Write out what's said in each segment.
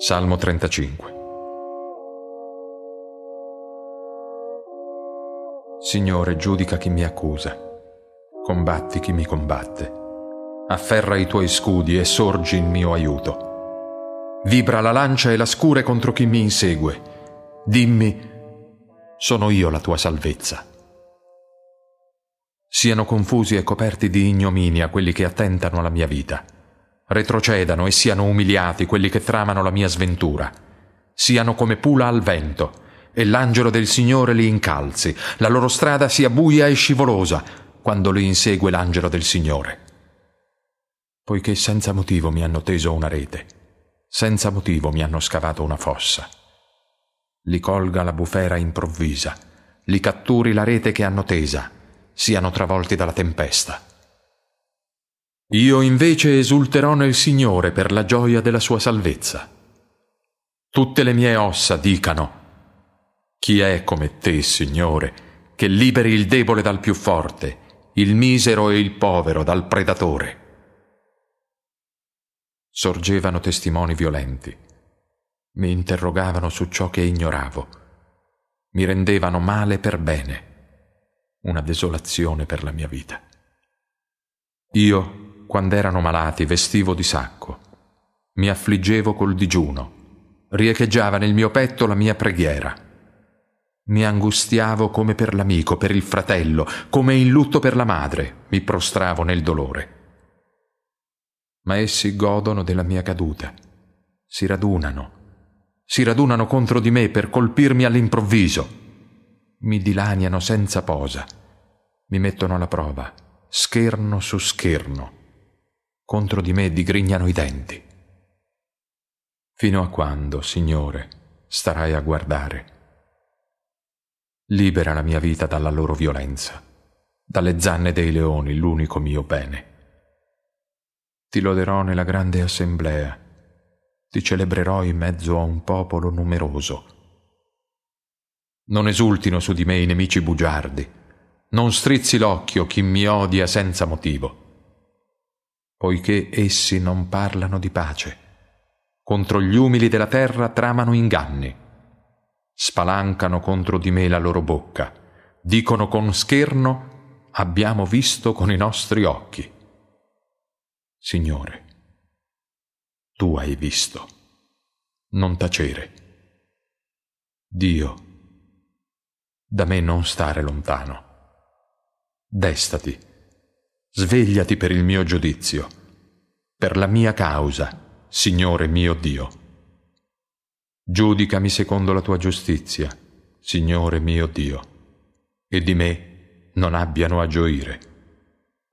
Salmo 35 Signore, giudica chi mi accusa, combatti chi mi combatte, afferra i tuoi scudi e sorgi in mio aiuto. Vibra la lancia e la scure contro chi mi insegue. Dimmi, sono io la tua salvezza. Siano confusi e coperti di ignominia quelli che attentano alla mia vita Retrocedano e siano umiliati quelli che tramano la mia sventura. Siano come pula al vento, e l'angelo del Signore li incalzi, la loro strada sia buia e scivolosa, quando li insegue l'angelo del Signore. Poiché senza motivo mi hanno teso una rete, senza motivo mi hanno scavato una fossa. Li colga la bufera improvvisa, li catturi la rete che hanno tesa, siano travolti dalla tempesta. Io invece esulterò nel Signore per la gioia della sua salvezza. Tutte le mie ossa dicano, Chi è come te, Signore, che liberi il debole dal più forte, il misero e il povero dal predatore? Sorgevano testimoni violenti, mi interrogavano su ciò che ignoravo, mi rendevano male per bene, una desolazione per la mia vita. Io quando erano malati, vestivo di sacco. Mi affliggevo col digiuno. Riecheggiava nel mio petto la mia preghiera. Mi angustiavo come per l'amico, per il fratello, come in lutto per la madre. Mi prostravo nel dolore. Ma essi godono della mia caduta. Si radunano. Si radunano contro di me per colpirmi all'improvviso. Mi dilaniano senza posa. Mi mettono alla prova, scherno su scherno contro di me digrignano i denti. Fino a quando, Signore, starai a guardare? Libera la mia vita dalla loro violenza, dalle zanne dei leoni, l'unico mio bene. Ti loderò nella grande assemblea, ti celebrerò in mezzo a un popolo numeroso. Non esultino su di me i nemici bugiardi, non strizzi l'occhio chi mi odia senza motivo poiché essi non parlano di pace. Contro gli umili della terra tramano inganni. Spalancano contro di me la loro bocca. Dicono con scherno, abbiamo visto con i nostri occhi. Signore, tu hai visto. Non tacere. Dio, da me non stare lontano. Destati svegliati per il mio giudizio, per la mia causa, Signore mio Dio. Giudicami secondo la tua giustizia, Signore mio Dio, e di me non abbiano a gioire.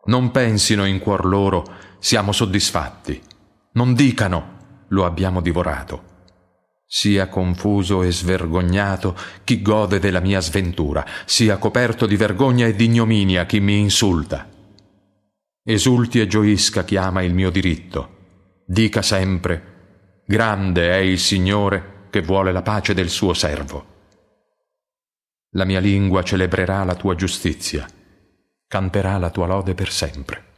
Non pensino in cuor loro, siamo soddisfatti. Non dicano, lo abbiamo divorato. Sia confuso e svergognato chi gode della mia sventura, sia coperto di vergogna e di ignominia chi mi insulta. Esulti e gioisca chi ama il mio diritto. Dica sempre, grande è il Signore che vuole la pace del suo servo. La mia lingua celebrerà la tua giustizia, canterà la tua lode per sempre.